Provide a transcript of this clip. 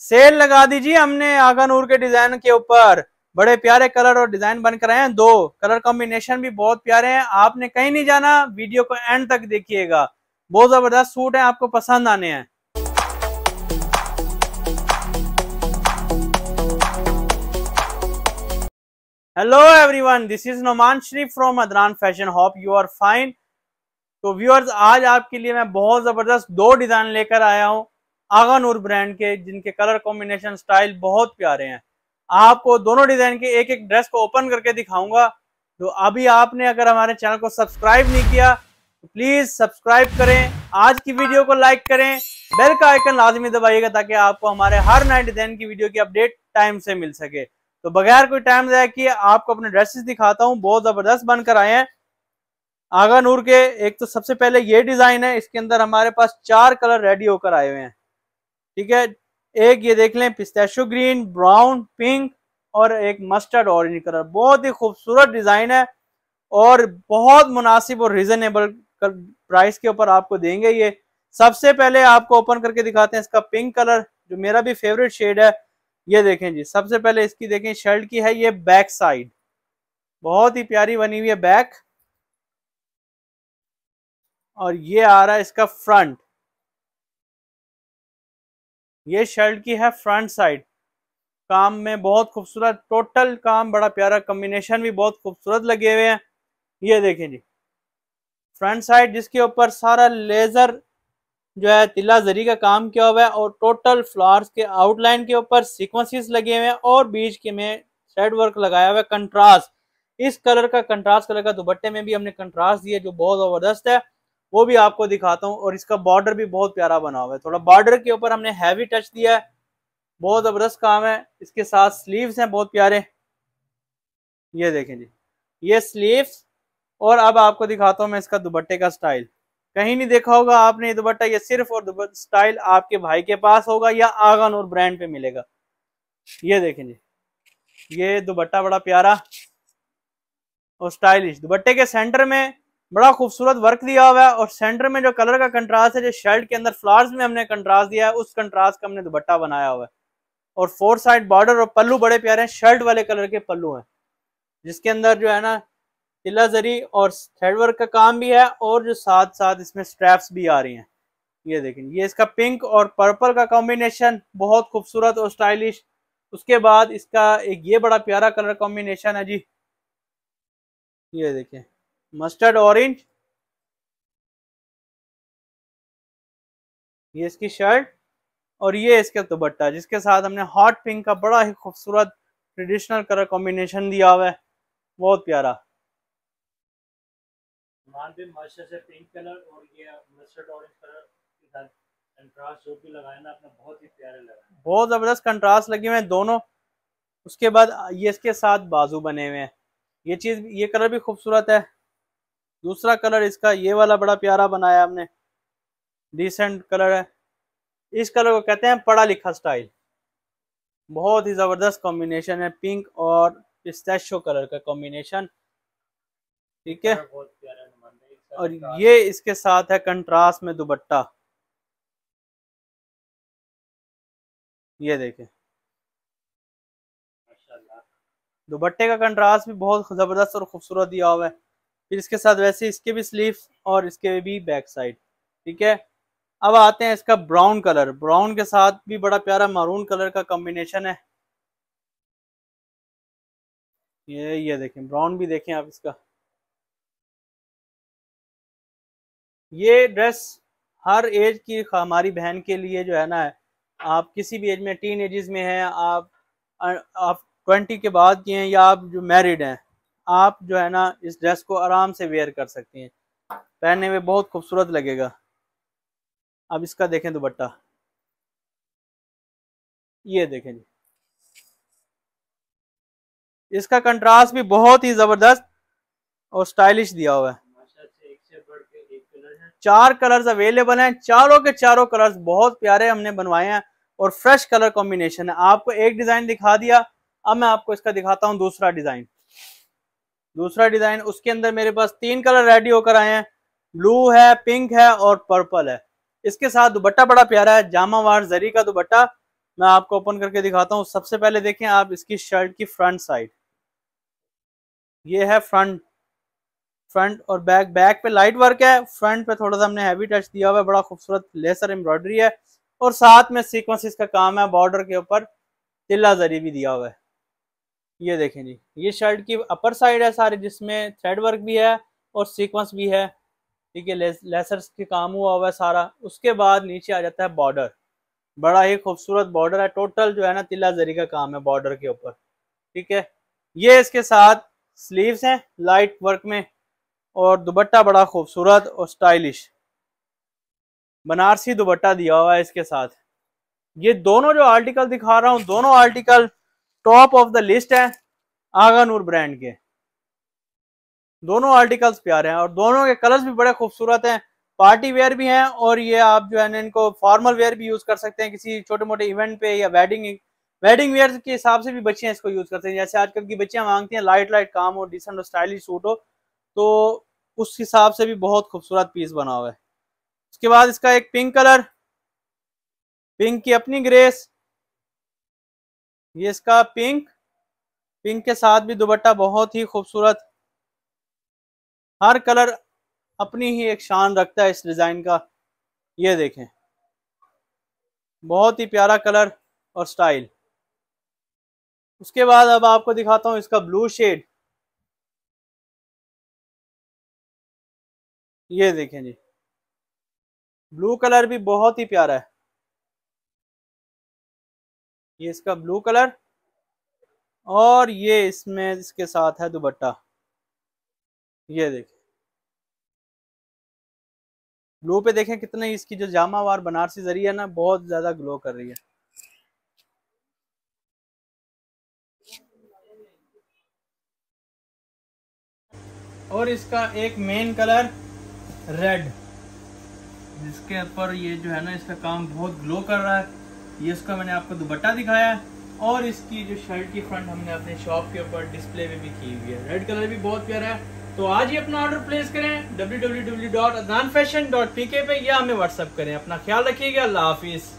cell लगा दीजिए हमने आगा नूर के डिजाइन के ऊपर बड़े प्यारे कलर और डिजाइन बन कर हैं दो कलर कॉम्बिनेशन भी बहुत प्यारे हैं आपने कहीं नहीं जाना वीडियो को एंड तक देखिएगा बहुत जबरदस्त सूट है आपको पसंद आने हैं hello everyone this is Noman Sharif from Adnan fashion hope you are fine तो व्यूअर्स आज आपके लिए मैं बहुत जबरदस्त दो डिजाइन लेकर आया हूँ आगा नूर ब्रांड के जिनके कलर कॉम्बिनेशन स्टाइल बहुत प्यारे हैं आपको दोनों डिजाइन के एक एक ड्रेस को ओपन करके दिखाऊंगा तो अभी आपने अगर हमारे चैनल को सब्सक्राइब नहीं किया तो प्लीज सब्सक्राइब करें आज की वीडियो को लाइक करें बेल का आइकन लाजमी दबाइएगा ताकि आपको हमारे हर नए डिजाइन की वीडियो की अपडेट टाइम से मिल सके तो बगैर कोई टाइम जाया किए आपको अपने ड्रेसेस दिखाता हूँ बहुत जबरदस्त बनकर आए हैं आगा नूर के एक तो सबसे पहले ये डिजाइन है इसके अंदर हमारे पास चार कलर रेडी होकर आए हुए हैं ठीक है एक ये देख लें पिस्ताशो ग्रीन ब्राउन पिंक और एक मस्टर्ड ऑरेंज कलर बहुत ही खूबसूरत डिज़ाइन है और बहुत मुनासिब और रिजनेबल प्राइस के ऊपर आपको देंगे ये सबसे पहले आपको ओपन करके दिखाते हैं इसका पिंक कलर जो मेरा भी फेवरेट शेड है ये देखें जी सबसे पहले इसकी देखें शर्ट की है ये बैक साइड बहुत ही प्यारी बनी हुई है बैक और ये आ रहा है इसका फ्रंट ये शर्ट की है फ्रंट साइड काम में बहुत खूबसूरत टोटल काम बड़ा प्यारा कम्बिनेशन भी बहुत खूबसूरत लगे हुए हैं ये देखें जी फ्रंट साइड जिसके ऊपर सारा लेज़र जो है तिल्ला जरी का काम किया हुआ है और टोटल फ्लावर्स के आउटलाइन के ऊपर सीक्वेंसेस लगे हुए हैं और बीच के में सेट वर्क लगाया हुआ है कंट्रास्ट इस कलर का कंट्रास्ट कलर का दुपट्टे में भी हमने कंट्रास्ट दिया जो बहुत ज़बरदस्त है वो भी आपको दिखाता हूँ और इसका बॉर्डर भी बहुत प्यारा बना हुआ है थोड़ा बॉर्डर के ऊपर हमने हैवी टच दिया है बहुत ज़बरदस्त काम है इसके साथ स्लीव्स हैं बहुत प्यारे ये देखें जी ये स्लीव्स और अब आपको दिखाता हूँ मैं इसका दुबट्टे का स्टाइल कहीं नहीं देखा होगा आपने ये दुपट्टा ये सिर्फ और स्टाइल आपके भाई के पास होगा या आगन और ब्रांड पे मिलेगा ये देखें जी ये दुबट्टा बड़ा प्यारा और स्टाइलिश दुपट्टे के सेंटर में बड़ा खूबसूरत वर्क दिया हुआ है और सेंटर में जो कलर का कंट्रास्ट है जो शर्ट के अंदर फ्लावर्स में हमने कंट्रास्ट दिया है उस कंट्रास्ट का हमने दुपट्टा बनाया हुआ है और फोर साइड बॉर्डर और पल्लू बड़े प्यारे हैं शर्ट वाले कलर के पल्लू हैं जिसके अंदर जो है ना तिला जरी और थ्रेड वर्क का काम भी है और जो साथ साथ इसमें स्ट्रैप्स भी आ रही हैं ये देखें ये इसका पिंक और पर्पल का कॉम्बिनेशन बहुत खूबसूरत और स्टाइलिश उसके बाद इसका एक ये बड़ा प्यारा कलर कॉम्बिनेशन है जी ये देखें मस्टर्ड ऑरेंज ये इसकी शर्ट और ये इसका दुबट्टा जिसके साथ हमने हॉट पिंक का बड़ा ही खूबसूरत ट्रेडिशनल कलर कॉम्बिनेशन दिया हुआ है बहुत प्यारा से पिंक कलर और ये मस्टर्ड ऑरेंज कलर कंट्रास्ट जो भी ना बहुत बहुत जबरदस्त कंट्रास्ट लगे हुए हैं दोनों उसके बाद ये इसके साथ बाजू बने हुए हैं ये चीज ये कलर भी खूबसूरत है दूसरा कलर इसका ये वाला बड़ा प्यारा बनाया हमने डिसेंट कलर है इस कलर को कहते हैं पढ़ा लिखा स्टाइल बहुत ही ज़बरदस्त कॉम्बिनेशन है पिंक और पिस्तेशो कलर का कॉम्बिनेशन ठीक है और ये इसके साथ है कंट्रास्ट में दुबट्टा ये देखे दुबट्टे का कंट्रास्ट भी बहुत ज़बरदस्त और खूबसूरत दिया हुआ है फिर इसके साथ वैसे इसके भी स्लीव और इसके भी बैक साइड ठीक है अब आते हैं इसका ब्राउन कलर ब्राउन के साथ भी बड़ा प्यारा मारून कलर का कॉम्बिनेशन है ये ये देखें ब्राउन भी देखें आप इसका ये ड्रेस हर एज की हमारी बहन के लिए जो है ना है, आप किसी भी एज में टीन एजेस में हैं आप आप ट्वेंटी के बाद की हैं या आप जो मैरिड हैं आप जो है ना इस ड्रेस को आराम से वेयर कर सकती हैं पहनने में बहुत खूबसूरत लगेगा अब इसका देखें दुपट्टा ये देखें जी इसका कंट्रास्ट भी बहुत ही जबरदस्त और स्टाइलिश दिया हुआ है चार कलर्स अवेलेबल हैं चारों के चारों कलर्स बहुत प्यारे हमने बनवाए हैं और फ्रेश कलर कॉम्बिनेशन है आपको एक डिजाइन दिखा दिया अब मैं आपको इसका दिखाता हूं दूसरा डिजाइन दूसरा डिजाइन उसके अंदर मेरे पास तीन कलर रेडी होकर आए हैं ब्लू है पिंक है और पर्पल है इसके साथ दुपट्टा बड़ा प्यारा है जामावार जरी का दुपट्टा मैं आपको ओपन करके दिखाता हूँ सबसे पहले देखें आप इसकी शर्ट की फ्रंट साइड ये है फ्रंट फ्रंट और बैक बैक पे लाइट वर्क है फ्रंट पे थोड़ा सा हमने हैवी टच दिया हुआ है बड़ा खूबसूरत लेसर एम्ब्रॉयडरी है और साथ में सीक्वेंस का काम है बॉर्डर के ऊपर तिल्ला जरी भी दिया हुआ है ये देखें जी ये शर्ट की अपर साइड है सारी जिसमें थ्रेड वर्क भी है और सीक्वेंस भी है ठीक है लेसर्स के काम हुआ हुआ है सारा उसके बाद नीचे आ जाता है बॉर्डर बड़ा ही खूबसूरत बॉर्डर है टोटल जो है ना तिल्ला जरी का काम है बॉर्डर के ऊपर ठीक है ये इसके साथ स्लीव्स हैं लाइट वर्क में और दुबट्टा बड़ा खूबसूरत और स्टाइलिश बनारसी दुबट्टा दिया हुआ है इसके साथ ये दोनों जो आर्टिकल दिखा रहा हूँ दोनों article top of the list है आगा नूर ब्रांड के दोनों आर्टिकल्स प्यारे हैं और दोनों के कलर्स भी बड़े खूबसूरत हैं पार्टी वेयर भी हैं और ये आप जो है इनको फॉर्मल वेयर भी यूज कर सकते हैं किसी छोटे मोटे इवेंट पे या वेडिंग वेडिंग वेयर के हिसाब से भी बच्चियां इसको यूज करते हैं जैसे आजकल की बच्चियां मांगती हैं लाइट लाइट काम हो डिसेंट और स्टाइलिश सूट हो तो उस हिसाब से भी बहुत खूबसूरत पीस बना हुआ है उसके बाद इसका एक पिंक कलर पिंक की अपनी ग्रेस ये इसका पिंक पिंक के साथ भी दुबट्टा बहुत ही खूबसूरत हर कलर अपनी ही एक शान रखता है इस डिज़ाइन का ये देखें बहुत ही प्यारा कलर और स्टाइल उसके बाद अब आपको दिखाता हूं इसका ब्लू शेड ये देखें जी ब्लू कलर भी बहुत ही प्यारा है ये इसका ब्लू कलर और ये इसमें इसके साथ है दुबट्टा ये देखें ब्लू पे देखें कितने इसकी जो जामावार बनारसी जरी है ना बहुत ज़्यादा ग्लो कर रही है और इसका एक मेन कलर रेड जिसके ऊपर ये जो है ना इसका काम बहुत ग्लो कर रहा है ये उसका मैंने आपको दुपट्टा दिखाया और इसकी जो शर्ट की फ्रंट हमने अपने शॉप के ऊपर डिस्प्ले में भी की हुई है रेड कलर भी बहुत प्यारा है तो आज ही अपना ऑर्डर प्लेस करें W W W dot Adnan fashion dot P K पे या हमें व्हाट्सअप करें अपना ख्याल रखिएगा अल्लाह हाफिज़